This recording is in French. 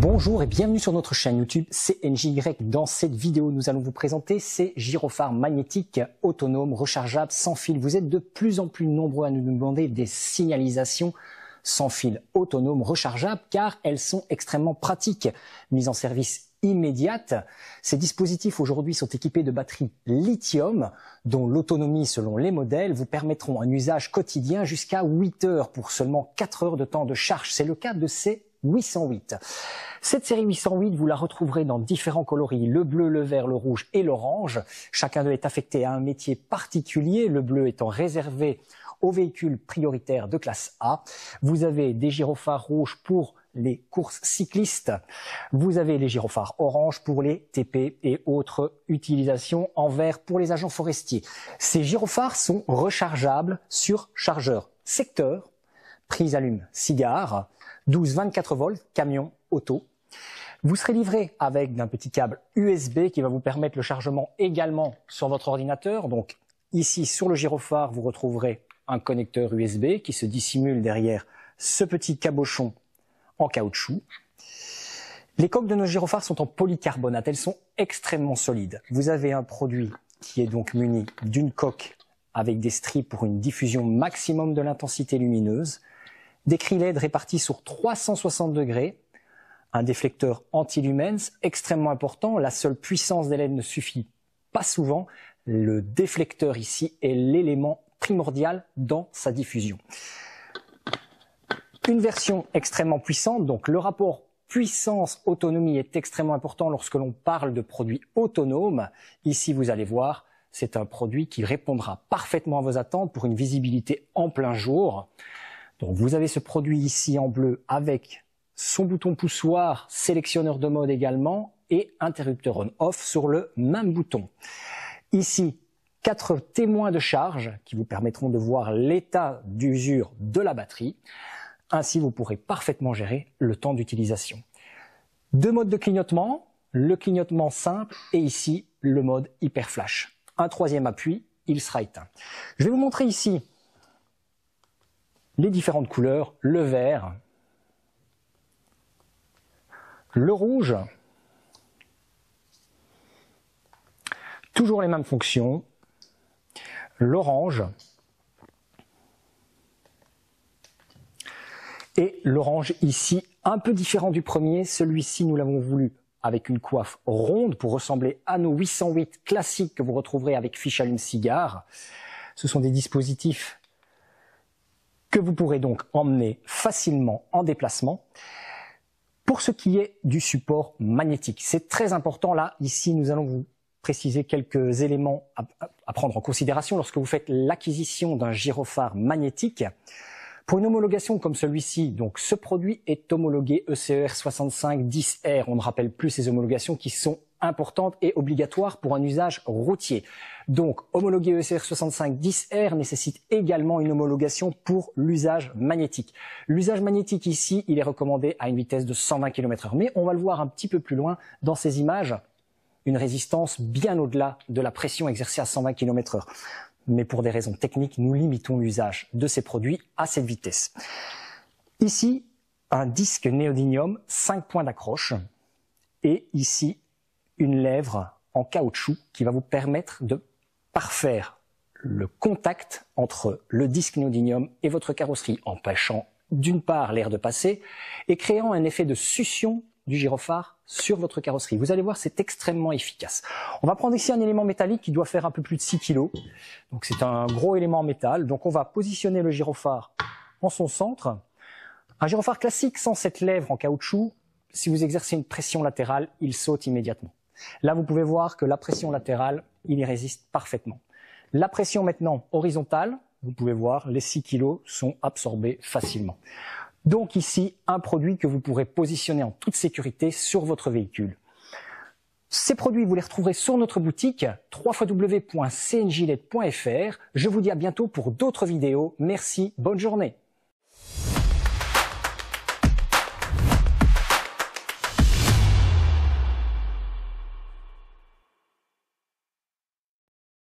Bonjour et bienvenue sur notre chaîne YouTube CNJY. Dans cette vidéo, nous allons vous présenter ces gyrophares magnétiques autonomes, rechargeables, sans fil. Vous êtes de plus en plus nombreux à nous demander des signalisations sans fil, autonomes, rechargeables, car elles sont extrêmement pratiques. Mises en service immédiate. Ces dispositifs aujourd'hui sont équipés de batteries lithium dont l'autonomie selon les modèles vous permettront un usage quotidien jusqu'à 8 heures pour seulement 4 heures de temps de charge. C'est le cas de ces 808. Cette série 808, vous la retrouverez dans différents coloris, le bleu, le vert, le rouge et l'orange. Chacun d'eux est affecté à un métier particulier, le bleu étant réservé aux véhicules prioritaires de classe A. Vous avez des gyrophares rouges pour les courses cyclistes. Vous avez les gyrophares orange pour les TP et autres utilisations en vert pour les agents forestiers. Ces gyrophares sont rechargeables sur chargeur secteur, prise allume cigare, 12, 24 volts, camion, auto. Vous serez livré avec d'un petit câble USB qui va vous permettre le chargement également sur votre ordinateur. Donc ici sur le gyrophare, vous retrouverez un connecteur USB qui se dissimule derrière ce petit cabochon en caoutchouc. Les coques de nos gyrophares sont en polycarbonate, elles sont extrêmement solides. Vous avez un produit qui est donc muni d'une coque avec des stries pour une diffusion maximum de l'intensité lumineuse Décrit LED répartie sur 360 degrés, un déflecteur anti-lumens extrêmement important. La seule puissance des ne suffit pas souvent. Le déflecteur ici est l'élément primordial dans sa diffusion. Une version extrêmement puissante, donc le rapport puissance-autonomie est extrêmement important lorsque l'on parle de produits autonomes. Ici, vous allez voir, c'est un produit qui répondra parfaitement à vos attentes pour une visibilité en plein jour. Donc vous avez ce produit ici en bleu avec son bouton poussoir, sélectionneur de mode également et interrupteur on-off sur le même bouton. Ici, quatre témoins de charge qui vous permettront de voir l'état d'usure de la batterie. Ainsi, vous pourrez parfaitement gérer le temps d'utilisation. Deux modes de clignotement, le clignotement simple et ici le mode hyper flash. Un troisième appui, il sera éteint. Je vais vous montrer ici les différentes couleurs, le vert, le rouge, toujours les mêmes fonctions, l'orange, et l'orange ici, un peu différent du premier, celui-ci nous l'avons voulu avec une coiffe ronde pour ressembler à nos 808 classiques que vous retrouverez avec fiche allume cigare. Ce sont des dispositifs que vous pourrez donc emmener facilement en déplacement. Pour ce qui est du support magnétique, c'est très important. Là, ici, nous allons vous préciser quelques éléments à, prendre en considération lorsque vous faites l'acquisition d'un gyrophare magnétique. Pour une homologation comme celui-ci, donc ce produit est homologué e e ECR 6510R. On ne rappelle plus ces homologations qui sont importante et obligatoire pour un usage routier. Donc, homologuer e ECR 6510R nécessite également une homologation pour l'usage magnétique. L'usage magnétique ici, il est recommandé à une vitesse de 120 km h mais on va le voir un petit peu plus loin dans ces images, une résistance bien au-delà de la pression exercée à 120 km h Mais pour des raisons techniques, nous limitons l'usage de ces produits à cette vitesse. Ici, un disque néodymium, 5 points d'accroche, et ici une lèvre en caoutchouc qui va vous permettre de parfaire le contact entre le disque nodinium et votre carrosserie, empêchant d'une part l'air de passer et créant un effet de succion du gyrophare sur votre carrosserie. Vous allez voir, c'est extrêmement efficace. On va prendre ici un élément métallique qui doit faire un peu plus de 6 kg. Donc c'est un gros élément en métal. Donc on va positionner le gyrophare en son centre. Un gyrophare classique sans cette lèvre en caoutchouc, si vous exercez une pression latérale, il saute immédiatement. Là, vous pouvez voir que la pression latérale, il y résiste parfaitement. La pression maintenant horizontale, vous pouvez voir, les 6 kg sont absorbés facilement. Donc ici, un produit que vous pourrez positionner en toute sécurité sur votre véhicule. Ces produits, vous les retrouverez sur notre boutique www.cngilet.fr. Je vous dis à bientôt pour d'autres vidéos. Merci, bonne journée.